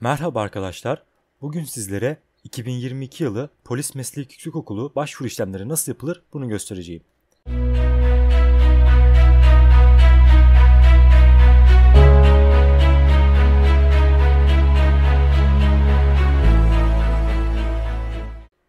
Merhaba arkadaşlar. Bugün sizlere 2022 yılı Polis Mesleki Küçükokulu başvuru işlemleri nasıl yapılır bunu göstereceğim.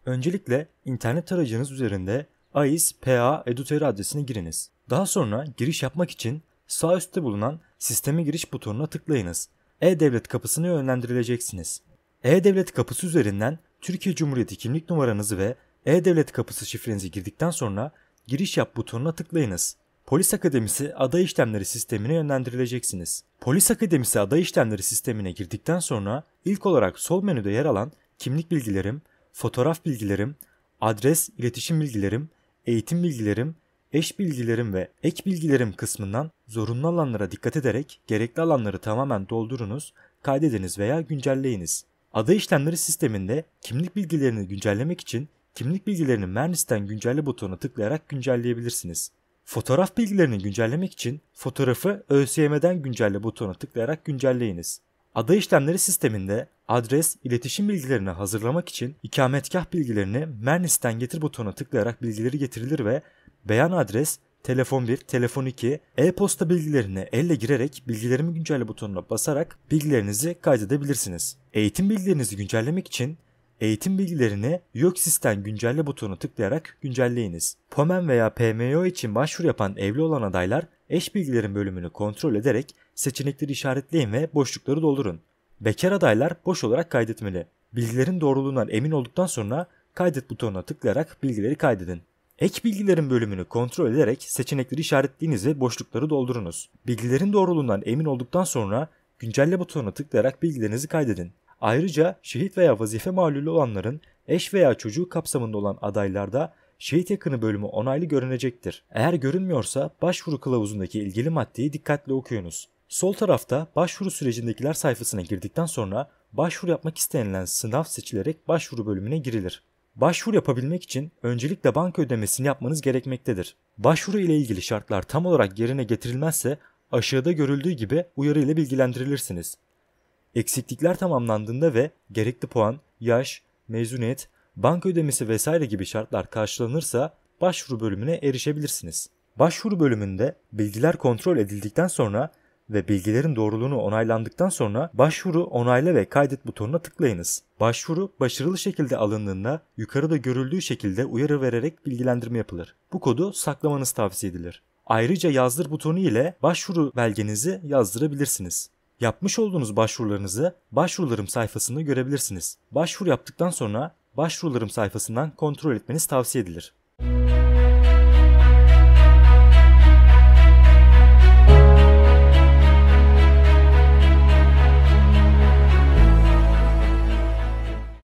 Öncelikle internet tarayıcınız üzerinde ais.pa.edu.tr adresine giriniz. Daha sonra giriş yapmak için sağ üstte bulunan sisteme giriş butonuna tıklayınız e-Devlet kapısına yönlendirileceksiniz. E-Devlet kapısı üzerinden Türkiye Cumhuriyeti kimlik numaranızı ve E-Devlet kapısı şifrenizi girdikten sonra giriş yap butonuna tıklayınız. Polis Akademisi aday işlemleri sistemine yönlendirileceksiniz. Polis Akademisi aday işlemleri sistemine girdikten sonra ilk olarak sol menüde yer alan kimlik bilgilerim, fotoğraf bilgilerim, adres, iletişim bilgilerim, eğitim bilgilerim eş bilgilerim ve ek bilgilerim kısmından zorunlu alanlara dikkat ederek gerekli alanları tamamen doldurunuz, kaydediniz veya güncelleyiniz. Ada işlemleri sisteminde kimlik bilgilerini güncellemek için kimlik bilgilerini Mernis'ten güncelle butonuna tıklayarak güncelleyebilirsiniz. Fotoğraf bilgilerini güncellemek için fotoğrafı ÖSYM'den güncelle butonuna tıklayarak güncelleyiniz. Ada işlemleri sisteminde adres, iletişim bilgilerini hazırlamak için ikametgah bilgilerini Mernis'ten getir butonuna tıklayarak bilgileri getirilir ve Beyan adres, telefon 1, telefon 2, e-posta bilgilerini elle girerek bilgilerimi güncelle butonuna basarak bilgilerinizi kaydedebilirsiniz. Eğitim bilgilerinizi güncellemek için eğitim bilgilerini yok sistem güncelle butonu tıklayarak güncelleyiniz. POMEN veya PMO için başvuru yapan evli olan adaylar eş bilgilerin bölümünü kontrol ederek seçenekleri işaretleyin ve boşlukları doldurun. Bekar adaylar boş olarak kaydetmeli. Bilgilerin doğruluğundan emin olduktan sonra kaydet butonuna tıklayarak bilgileri kaydedin. Ek bilgilerin bölümünü kontrol ederek seçenekleri işaretlediğiniz ve boşlukları doldurunuz. Bilgilerin doğruluğundan emin olduktan sonra güncelle butonuna tıklayarak bilgilerinizi kaydedin. Ayrıca şehit veya vazife malulü olanların eş veya çocuğu kapsamında olan adaylarda şehit yakını bölümü onaylı görünecektir. Eğer görünmüyorsa başvuru kılavuzundaki ilgili maddeyi dikkatle okuyunuz. Sol tarafta başvuru sürecindekiler sayfasına girdikten sonra başvuru yapmak istenilen sınav seçilerek başvuru bölümüne girilir. Başvuru yapabilmek için öncelikle banka ödemesini yapmanız gerekmektedir. Başvuru ile ilgili şartlar tam olarak yerine getirilmezse aşağıda görüldüğü gibi uyarı ile bilgilendirilirsiniz. Eksiklikler tamamlandığında ve gerekli puan, yaş, mezuniyet, banka ödemesi vesaire gibi şartlar karşılanırsa başvuru bölümüne erişebilirsiniz. Başvuru bölümünde bilgiler kontrol edildikten sonra ve bilgilerin doğruluğunu onaylandıktan sonra başvuru onayla ve kaydet butonuna tıklayınız. Başvuru başarılı şekilde alındığında yukarıda görüldüğü şekilde uyarı vererek bilgilendirme yapılır. Bu kodu saklamanız tavsiye edilir. Ayrıca yazdır butonu ile başvuru belgenizi yazdırabilirsiniz. Yapmış olduğunuz başvurularınızı başvurularım sayfasında görebilirsiniz. Başvuru yaptıktan sonra başvurularım sayfasından kontrol etmeniz tavsiye edilir.